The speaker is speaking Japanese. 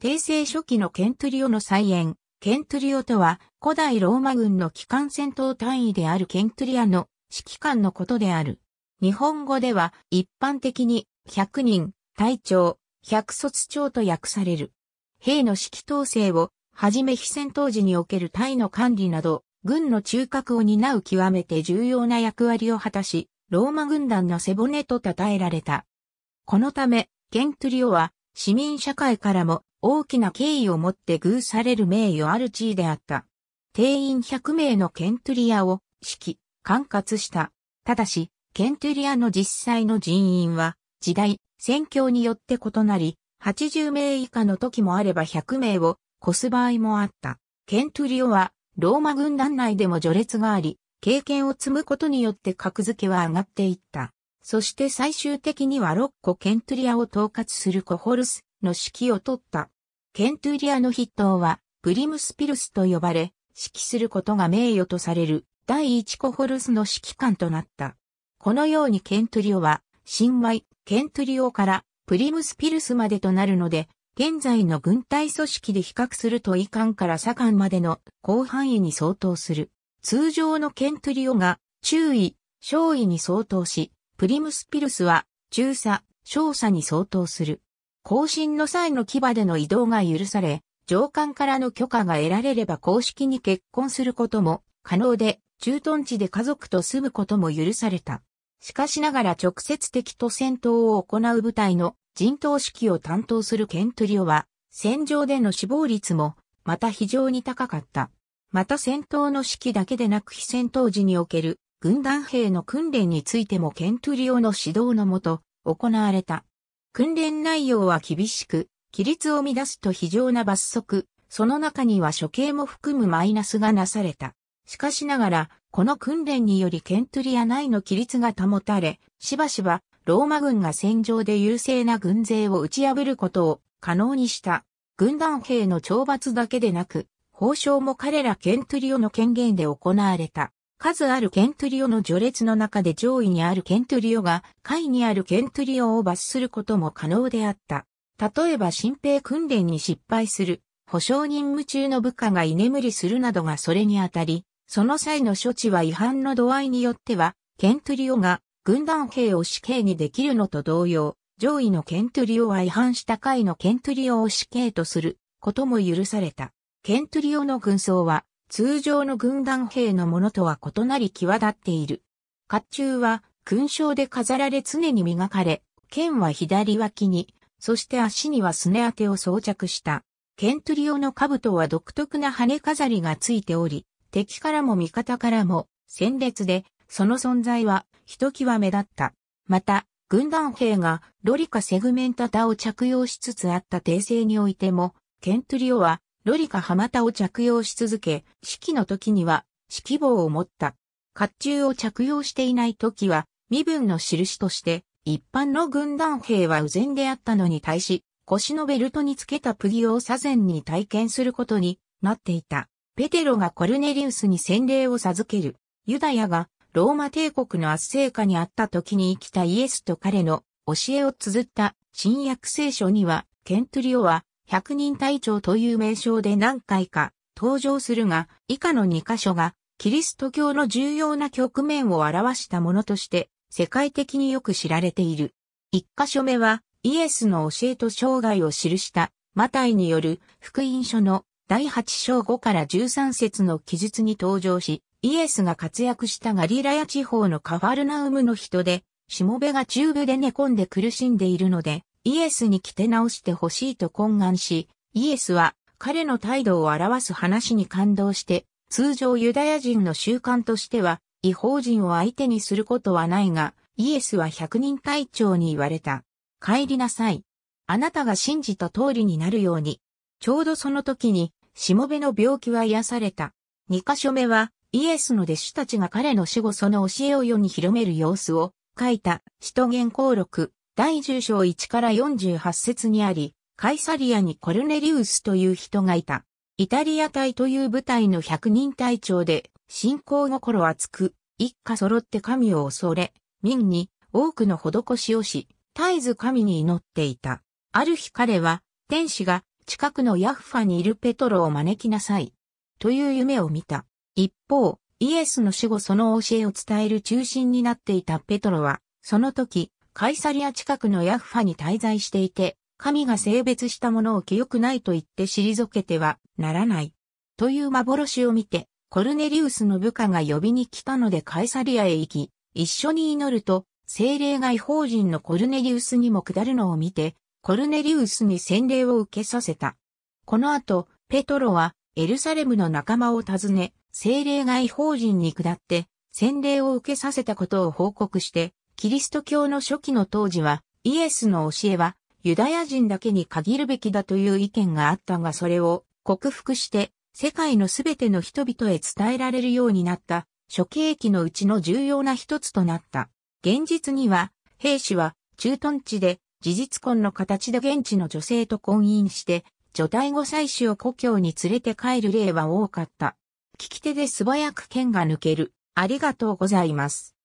帝政初期のケントリオの再演。ケントリオとは、古代ローマ軍の機関戦闘単位であるケントリアの指揮官のことである。日本語では、一般的に、百人、隊長、百卒長と訳される。兵の指揮統制を、はじめ非戦闘時における隊の管理など、軍の中核を担う極めて重要な役割を果たし、ローマ軍団の背骨と称えられた。このため、ケントリオは、市民社会からも、大きな敬意を持って偶される名誉ある地位であった。定員100名のケントリアを指揮、管轄した。ただし、ケントリアの実際の人員は、時代、戦況によって異なり、80名以下の時もあれば100名を越す場合もあった。ケントリオは、ローマ軍団内でも序列があり、経験を積むことによって格付けは上がっていった。そして最終的には6個ケントリアを統括するコホルスの指揮を取った。ケントゥリアの筆頭は、プリムスピルスと呼ばれ、指揮することが名誉とされる、第一コホルスの指揮官となった。このようにケントゥリオは、新米、ケントゥリオから、プリムスピルスまでとなるので、現在の軍隊組織で比較すると遺憾から左官までの広範囲に相当する。通常のケントゥリオが中尉、小尉に相当し、プリムスピルスは中佐、小佐に相当する。更新の際の牙での移動が許され、上官からの許可が得られれば公式に結婚することも可能で、駐屯地で家族と住むことも許された。しかしながら直接的と戦闘を行う部隊の陣頭指揮を担当するケントリオは、戦場での死亡率も、また非常に高かった。また戦闘の指揮だけでなく非戦闘時における軍団兵の訓練についてもケントリオの指導のもと行われた。訓練内容は厳しく、規律を乱すと非常な罰則、その中には処刑も含むマイナスがなされた。しかしながら、この訓練によりケントリア内の規律が保たれ、しばしばローマ軍が戦場で優勢な軍勢を打ち破ることを可能にした。軍団兵の懲罰だけでなく、報奨も彼らケントリオの権限で行われた。数あるケントリオの序列の中で上位にあるケントリオが下位にあるケントリオを罰することも可能であった。例えば新兵訓練に失敗する、保証任務中の部下が居眠りするなどがそれにあたり、その際の処置は違反の度合いによっては、ケントリオが軍団兵を死刑にできるのと同様、上位のケントリオは違反した下位のケントリオを死刑とすることも許された。ケントリオの軍曹は通常の軍団兵のものとは異なり際立っている。甲冑は勲章で飾られ常に磨かれ、剣は左脇に、そして足にはすね当てを装着した。剣取り用の兜は独特な羽飾りがついており、敵からも味方からも、鮮烈で、その存在は、ひときわ目立った。また、軍団兵がロリカセグメンタタを着用しつつあった訂正においても、ケントリオはロリカハマタを着用し続け、式の時には、式棒を持った。甲冑を着用していない時は、身分の印として、一般の軍団兵は右前であったのに対し、腰のベルトにつけた釘を左前に体験することになっていた。ペテロがコルネリウスに洗礼を授ける。ユダヤがローマ帝国の圧政下にあった時に生きたイエスと彼の教えを綴った新約聖書には、ケントリオは100人隊長という名称で何回か登場するが、以下の2箇所が、キリスト教の重要な局面を表したものとして、世界的によく知られている。1箇所目は、イエスの教えと生涯を記した、マタイによる福音書の第8章5から13節の記述に登場し、イエスが活躍したガリラヤ地方のカファルナウムの人で、しもべが中部で寝込んで苦しんでいるので、イエスに着て直してほしいと懇願し、イエスは彼の態度を表す話に感動して、通常ユダヤ人の習慣としては、違法人を相手にすることはないが、イエスは百人隊長に言われた。帰りなさい。あなたが信じた通りになるように。ちょうどその時に、しもべの病気は癒された。二箇所目は、イエスの弟子たちが彼の死後その教えを世に広める様子を書いた、使徒原稿録、第10章1から48節にあり、カイサリアにコルネリウスという人がいた。イタリア隊という部隊の百人隊長で、信仰心厚く、一家揃って神を恐れ、民に多くの施しをし、絶えず神に祈っていた。ある日彼は、天使が近くのヤッファにいるペトロを招きなさい。という夢を見た。一方、イエスの死後その教えを伝える中心になっていたペトロは、その時、カイサリア近くのヤッファに滞在していて、神が性別したものを清くないと言って退けてはならない。という幻を見て、コルネリウスの部下が呼びに来たのでカイサリアへ行き、一緒に祈ると、精霊外法人のコルネリウスにも下るのを見て、コルネリウスに洗礼を受けさせた。この後、ペトロはエルサレムの仲間を訪ね、精霊外法人に下って、洗礼を受けさせたことを報告して、キリスト教の初期の当時は、イエスの教えは、ユダヤ人だけに限るべきだという意見があったがそれを克服して世界のすべての人々へ伝えられるようになった諸期期のうちの重要な一つとなった。現実には兵士は駐屯地で事実婚の形で現地の女性と婚姻して女体後妻子を故郷に連れて帰る例は多かった。聞き手で素早く剣が抜ける。ありがとうございます。